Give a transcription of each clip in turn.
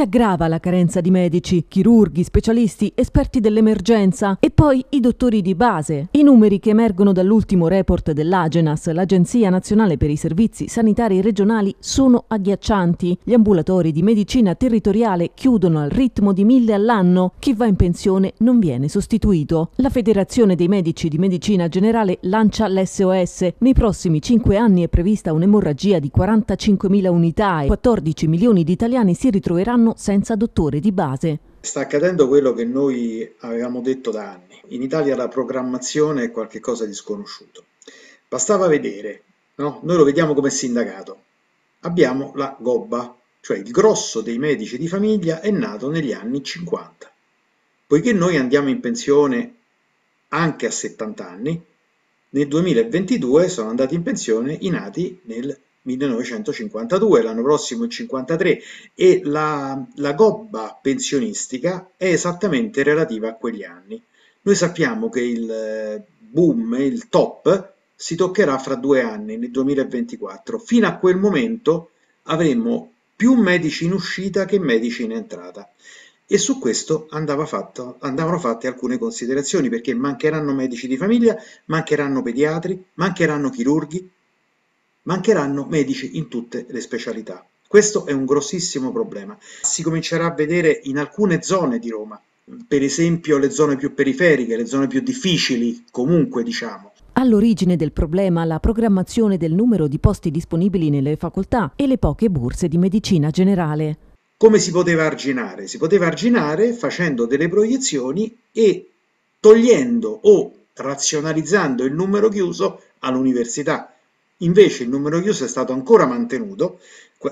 si aggrava la carenza di medici, chirurghi, specialisti, esperti dell'emergenza e poi i dottori di base. I numeri che emergono dall'ultimo report dell'Agenas, l'Agenzia Nazionale per i Servizi Sanitari Regionali, sono agghiaccianti. Gli ambulatori di medicina territoriale chiudono al ritmo di mille all'anno, chi va in pensione non viene sostituito. La Federazione dei Medici di Medicina Generale lancia l'SOS. Nei prossimi cinque anni è prevista un'emorragia di 45.000 unità e 14 milioni di italiani si ritroveranno italiano senza dottore di base. Sta accadendo quello che noi avevamo detto da anni. In Italia la programmazione è qualcosa di sconosciuto. Bastava vedere, no? noi lo vediamo come sindacato. Abbiamo la gobba, cioè il grosso dei medici di famiglia è nato negli anni 50. Poiché noi andiamo in pensione anche a 70 anni, nel 2022 sono andati in pensione i nati nel 1952, l'anno prossimo il 53 e la, la gobba pensionistica è esattamente relativa a quegli anni. Noi sappiamo che il eh, boom, il top, si toccherà fra due anni, nel 2024. Fino a quel momento avremo più medici in uscita che medici in entrata. E su questo andava fatto, andavano fatte alcune considerazioni, perché mancheranno medici di famiglia, mancheranno pediatri, mancheranno chirurghi, mancheranno medici in tutte le specialità. Questo è un grossissimo problema. Si comincerà a vedere in alcune zone di Roma, per esempio le zone più periferiche, le zone più difficili, comunque diciamo. All'origine del problema la programmazione del numero di posti disponibili nelle facoltà e le poche borse di medicina generale. Come si poteva arginare? Si poteva arginare facendo delle proiezioni e togliendo o razionalizzando il numero chiuso all'università Invece il numero chiuso è stato ancora mantenuto,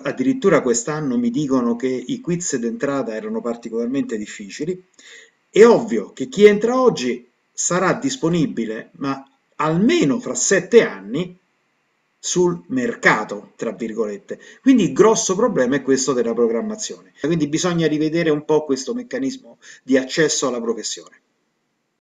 addirittura quest'anno mi dicono che i quiz d'entrata erano particolarmente difficili. È ovvio che chi entra oggi sarà disponibile, ma almeno fra sette anni, sul mercato, tra virgolette. Quindi il grosso problema è questo della programmazione. Quindi bisogna rivedere un po' questo meccanismo di accesso alla professione.